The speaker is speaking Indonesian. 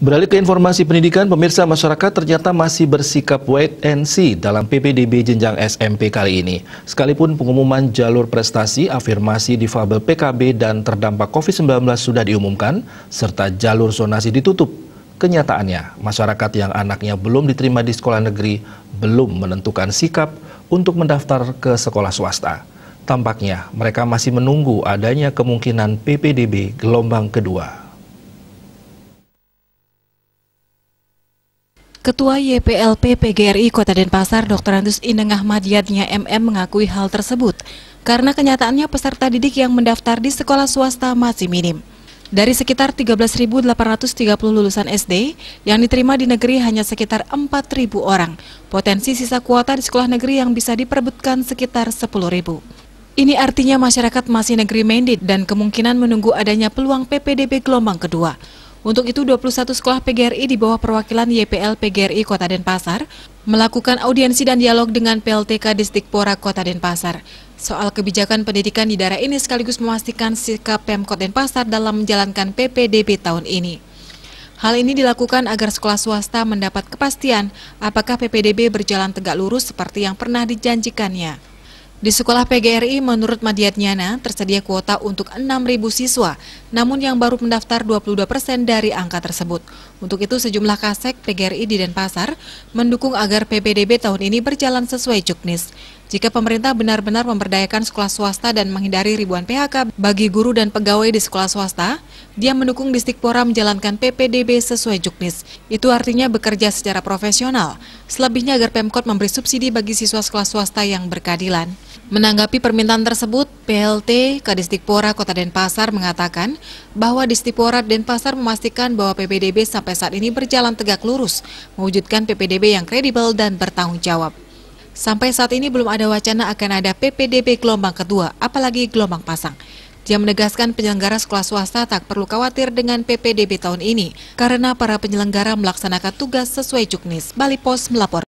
Beralih ke informasi pendidikan, pemirsa masyarakat ternyata masih bersikap wait and see dalam PPDB jenjang SMP kali ini. Sekalipun pengumuman jalur prestasi, afirmasi difabel PKB dan terdampak COVID-19 sudah diumumkan, serta jalur zonasi ditutup. Kenyataannya, masyarakat yang anaknya belum diterima di sekolah negeri belum menentukan sikap untuk mendaftar ke sekolah swasta. Tampaknya mereka masih menunggu adanya kemungkinan PPDB gelombang kedua. Ketua YPLP PGRI Kota Denpasar Dr. Andus Inengah Madiatnya MM mengakui hal tersebut karena kenyataannya peserta didik yang mendaftar di sekolah swasta masih minim. Dari sekitar 13.830 lulusan SD, yang diterima di negeri hanya sekitar 4.000 orang. Potensi sisa kuota di sekolah negeri yang bisa diperbutkan sekitar 10.000. Ini artinya masyarakat masih negeri mendit dan kemungkinan menunggu adanya peluang PPDB gelombang kedua. Untuk itu 21 sekolah PGRI di bawah perwakilan YPL PGRI Kota Denpasar melakukan audiensi dan dialog dengan PLTK Porak Kota Denpasar soal kebijakan pendidikan di daerah ini sekaligus memastikan sikap Pemkot Denpasar dalam menjalankan PPDB tahun ini. Hal ini dilakukan agar sekolah swasta mendapat kepastian apakah PPDB berjalan tegak lurus seperti yang pernah dijanjikannya. Di sekolah PGRI, menurut Madiatnyana, tersedia kuota untuk 6.000 siswa, namun yang baru mendaftar 22 persen dari angka tersebut. Untuk itu, sejumlah kasek PGRI di Denpasar mendukung agar PPDB tahun ini berjalan sesuai juknis. Jika pemerintah benar-benar memberdayakan sekolah swasta dan menghindari ribuan PHK bagi guru dan pegawai di sekolah swasta, dia mendukung Distikpora menjalankan PPDB sesuai juknis. Itu artinya bekerja secara profesional. Selebihnya agar Pemkot memberi subsidi bagi siswa sekolah swasta yang berkeadilan. Menanggapi permintaan tersebut, PLT Kadistikpora Kota Denpasar mengatakan bahwa Distipora Denpasar memastikan bahwa PPDB sampai saat ini berjalan tegak lurus, mewujudkan PPDB yang kredibel dan bertanggung jawab. Sampai saat ini belum ada wacana akan ada PPDB gelombang kedua, apalagi gelombang pasang. Dia menegaskan penyelenggara sekolah swasta tak perlu khawatir dengan PPDB tahun ini, karena para penyelenggara melaksanakan tugas sesuai juknis. Bali Pos melapor.